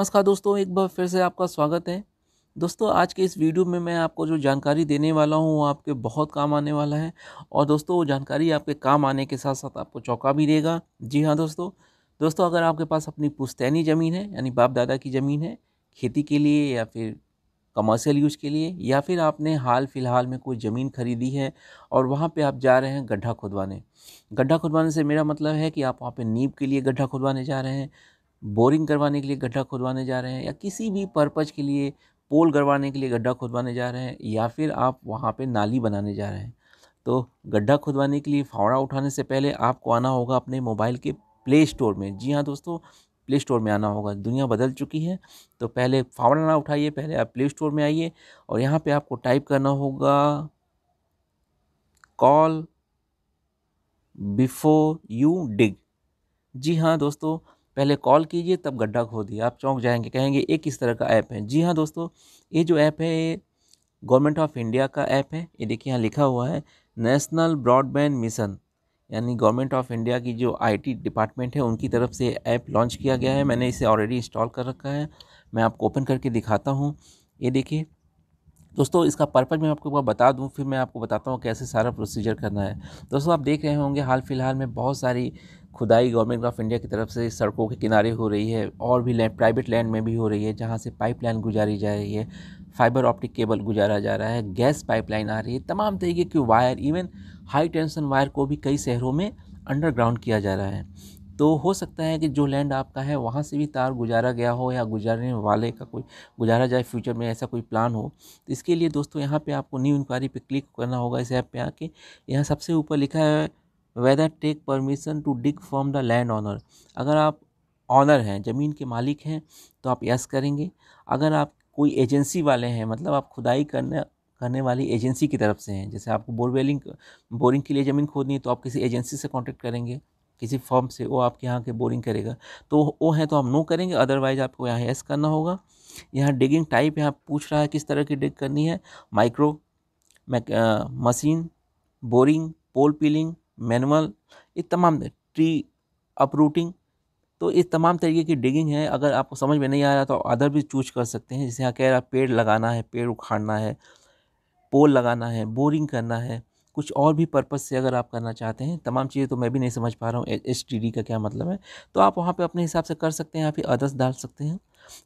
नमस्कार दोस्तों एक बार फिर से आपका स्वागत है दोस्तों आज के इस वीडियो में मैं आपको जो जानकारी देने वाला हूँ वो आपके बहुत काम आने वाला है और दोस्तों वो जानकारी आपके काम आने के साथ साथ आपको चौंका भी देगा जी हाँ दोस्तों दोस्तों अगर आपके पास अपनी पुस्तैनी ज़मीन है यानी बाप दादा की ज़मीन है खेती के लिए या फिर कमर्शियल यूज़ के लिए या फिर आपने हाल फिलहाल में कोई ज़मीन खरीदी है और वहाँ पे आप जा रहे हैं गड्ढा खुदवाने गड्ढा खुदवाने से मेरा मतलब है कि आप वहाँ पे नींब के लिए गड्ढा खुदवाने जा रहे हैं बोरिंग करवाने के लिए गड्ढा खुदवाने जा रहे हैं या किसी भी पर्पज़ के लिए पोल गड़वाने के लिए गड्ढा खुदवाने जा रहे हैं या फिर आप वहाँ पे नाली बनाने जा रहे हैं तो गड्ढा खुदवाने के लिए फावड़ा उठाने से पहले आपको आना होगा अपने मोबाइल के प्ले स्टोर में जी हाँ दोस्तों प्ले स्टोर में आना होगा दुनिया बदल चुकी है तो पहले फावड़ा ना उठाइए पहले आप प्ले स्टोर में आइए और यहाँ पर आपको टाइप करना होगा कॉल बिफोर यू डिग जी हाँ दोस्तों पहले कॉल कीजिए तब गड्ढा खोदिए आप चौंक जाएंगे कहेंगे एक किस तरह का ऐप है जी हाँ दोस्तों ये जो ऐप है ये गवर्नमेंट ऑफ इंडिया का ऐप है ये देखिए यहाँ लिखा हुआ है नेशनल ब्रॉडबैंड मिशन यानी गवर्नमेंट ऑफ इंडिया की जो आईटी डिपार्टमेंट है उनकी तरफ से ऐप लॉन्च किया गया है मैंने इसे ऑलरेडी इंस्टॉल कर रखा है मैं आपको ओपन करके दिखाता हूँ ये देखिए दोस्तों इसका पर्पज़ मैं आपको बता दूं फिर मैं आपको बताता हूँ कैसे सारा प्रोसीजर करना है दोस्तों आप देख रहे होंगे हाल फिलहाल में बहुत सारी खुदाई गवर्नमेंट ऑफ इंडिया की तरफ से सड़कों के किनारे हो रही है और भी लैंड प्राइवेट लैंड में भी हो रही है जहाँ से पाइप लाइन गुजारी जा रही है फाइबर ऑप्टिक केबल गुजारा जा रहा है गैस पाइपलाइन आ रही है तमाम तरीके की wire even high tension wire को भी कई शहरों में अंडरग्राउंड किया जा रहा है तो हो सकता है कि जो लैंड आपका है वहाँ से भी तार गुजारा गया हो या गुजारने वाले का कोई गुजारा जाए फ्यूचर में ऐसा कोई प्लान हो तो इसके लिए दोस्तों यहाँ पे आपको न्यू इंक्वायरी पे क्लिक करना होगा इस ऐप पे आके यहाँ सबसे ऊपर लिखा है whether take permission to dig from the land owner अगर आप ऑनर हैं ज़मीन के मालिक हैं तो आप यस करेंगे अगर आप कोई एजेंसी वाले हैं मतलब आप खुदाई करने करने वाली एजेंसी की तरफ से हैं जैसे आपको बोरवेलिंग बोरिंग के लिए ज़मीन खोदनी है तो आप किसी एजेंसी से कॉन्टेक्ट करेंगे किसी फॉर्म से वो आपके यहाँ के बोरिंग करेगा तो वो है तो आप नो करेंगे अदरवाइज़ आपको यहाँ यस करना होगा यहाँ डिगिंग टाइप यहाँ पूछ रहा है किस तरह की डिग करनी है micro machine boring pole peeling manual ये तमाम ट्री अपरूटिंग तो इस तमाम तरीके की डिगिंग है अगर आपको समझ में नहीं आ रहा तो अदर भी चूज कर सकते हैं जैसे यहाँ कह रहा पेड़ लगाना है पेड़ उखाड़ना है पोल लगाना है बोरिंग करना है कुछ और भी पर्पज़ से अगर आप करना चाहते हैं तमाम चीज़ें तो मैं भी नहीं समझ पा रहा हूँ एच का क्या मतलब है तो आप वहाँ पर अपने हिसाब से कर सकते हैं या फिर अदर्स डाल सकते हैं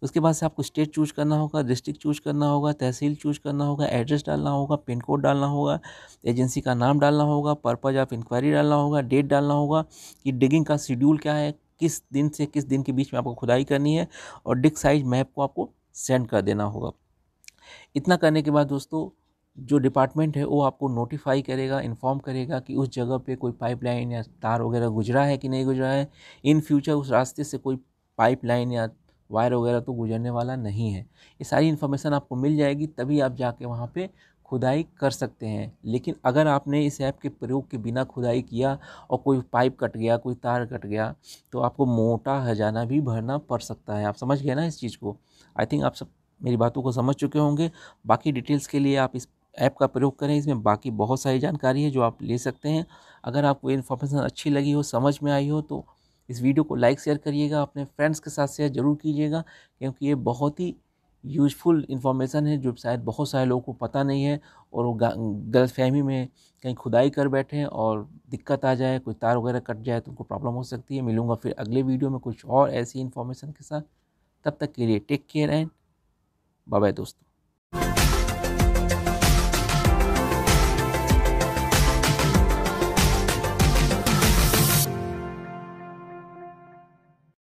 उसके बाद से आपको स्टेट चूज करना होगा डिस्ट्रिक्ट चूज करना होगा तहसील चूज करना होगा एड्रेस डालना होगा पिन कोड डालना होगा एजेंसी का नाम डालना होगा पर्पज़ ऑफ इंक्वायरी डालना होगा डेट डालना होगा कि डिगिंग का शेड्यूल क्या है किस दिन से किस दिन के बीच में आपको खुदाई करनी है और डिग साइज मैप को आपको सेंड कर देना होगा इतना करने के बाद दोस्तों जो डिपार्टमेंट है वो आपको नोटिफाई करेगा इन्फॉर्म करेगा कि उस जगह पे कोई पाइपलाइन या तार वगैरह गुजरा है कि नहीं गुजरा है इन फ्यूचर उस रास्ते से कोई पाइपलाइन या वायर वगैरह तो गुजरने वाला नहीं है ये सारी इन्फॉर्मेशन आपको मिल जाएगी तभी आप जाके वहाँ पर खुदाई कर सकते हैं लेकिन अगर आपने इस ऐप के प्रयोग के बिना खुदाई किया और कोई पाइप कट गया कोई तार कट गया तो आपको मोटा हजाना भी भरना पड़ सकता है आप समझ गए ना इस चीज़ को आई थिंक आप सब मेरी बातों को समझ चुके होंगे बाकी डिटेल्स के लिए आप इस ऐप का प्रयोग करें इसमें बाकी बहुत सारी जानकारी है जो आप ले सकते हैं अगर आपको इन्फॉर्मेशन अच्छी लगी हो समझ में आई हो तो इस वीडियो को लाइक शेयर करिएगा अपने फ्रेंड्स के साथ शेयर ज़रूर कीजिएगा क्योंकि ये बहुत ही यूजफुल इन्फॉर्मेशन है जो शायद बहुत सारे लोगों को पता नहीं है और वो गलत फहमी में कहीं खुदाई कर बैठे हैं और दिक्कत आ जाए कोई तार वगैरह कट जाए तो उनको प्रॉब्लम हो सकती है मिलूंगा फिर अगले वीडियो में कुछ और ऐसी इन्फॉर्मेशन के साथ तब तक के लिए टेक केयर एंड बाय दोस्तों